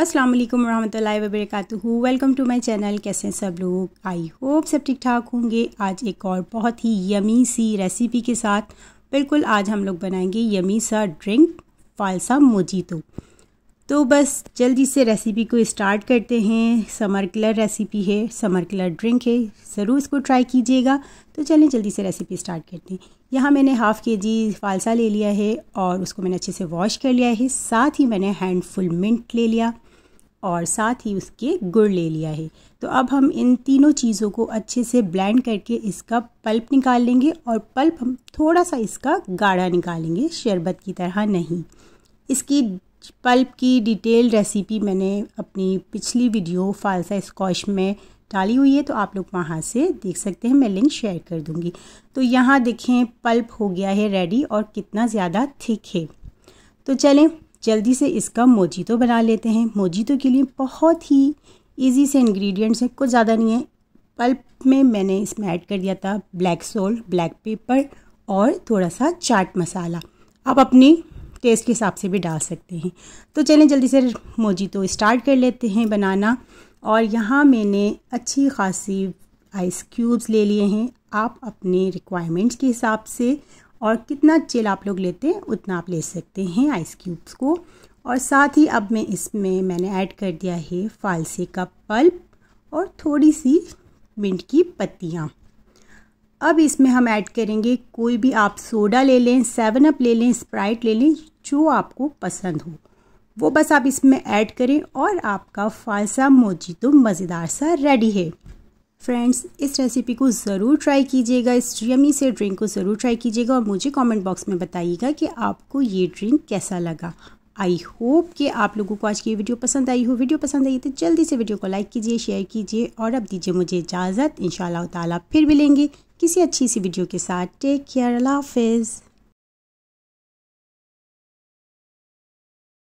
अस्सलाम वालेकुम रहमतुल्लाहि व वेलकम टू माई चैनल कैसे हैं सब लोग आई होप सब ठीक ठाक होंगे आज एक और बहुत ही यमी सी रेसिपी के साथ बिल्कुल आज हम लोग बनाएंगे यमी सा ड्रिंक फालसा मोजीतो तो बस जल्दी से रेसिपी को स्टार्ट करते हैं समर कलर रेसिपी है समर कलर ड्रिंक है ज़रूर इसको ट्राई कीजिएगा तो चलें जल्दी से रेसिपी स्टार्ट करते हैं यहाँ मैंने हाफ़ के जी फालसा ले लिया है और उसको मैंने अच्छे से वॉश कर लिया है साथ ही मैंने हैंडफुल मिंट ले लिया और साथ ही उसके गुड़ ले लिया है तो अब हम इन तीनों चीज़ों को अच्छे से ब्लेंड करके इसका पल्प निकाल लेंगे और पल्प हम थोड़ा सा इसका गाढ़ा निकालेंगे शरबत की तरह नहीं इसकी पल्प की डिटेल रेसिपी मैंने अपनी पिछली वीडियो फालसा स्कॉश में डाली हुई है तो आप लोग वहाँ से देख सकते हैं मैं लिंक शेयर कर दूँगी तो यहाँ देखें पल्प हो गया है रेडी और कितना ज़्यादा थिक है तो चलें जल्दी से इसका मोजीतो बना लेते हैं मोजीतो के लिए बहुत ही इजी से इंग्रेडिएंट्स हैं कुछ ज़्यादा नहीं है पल्प में मैंने इसमें ऐड कर दिया था ब्लैक सोल्ट ब्लैक पेपर और थोड़ा सा चाट मसाला आप अपने टेस्ट के हिसाब से भी डाल सकते हैं तो चलें जल्दी से मोजीतो स्टार्ट कर लेते हैं बनाना और यहाँ मैंने अच्छी खासी आइस क्यूब्स ले लिए हैं आप अपने रिक्वायरमेंट्स के हिसाब से और कितना जेल आप लोग लेते हैं उतना आप ले सकते हैं आइस क्यूब्स को और साथ ही अब मैं इसमें मैंने ऐड कर दिया है फालसे का पल्प और थोड़ी सी मिंट की पत्तियाँ अब इसमें हम ऐड करेंगे कोई भी आप सोडा ले लें सेवन अप ले लें स्प्राइट ले लें जो आपको पसंद हो वो बस आप इसमें ऐड करें और आपका फालसा मोजी तो मज़ेदार सा रेडी है फ्रेंड्स इस रेसिपी को ज़रूर ट्राई कीजिएगा इस यमी से ड्रिंक को ज़रूर ट्राई कीजिएगा और मुझे कमेंट बॉक्स में बताइएगा कि आपको ये ड्रिंक कैसा लगा आई होप कि आप लोगों को आज की वीडियो पसंद आई हो वीडियो पसंद आई तो जल्दी से वीडियो को लाइक कीजिए शेयर कीजिए और अब दीजिए मुझे इजाज़त इन शाला फिर मिलेंगे किसी अच्छी सी वीडियो के साथ टेक केयर अल्लाह हाफिज़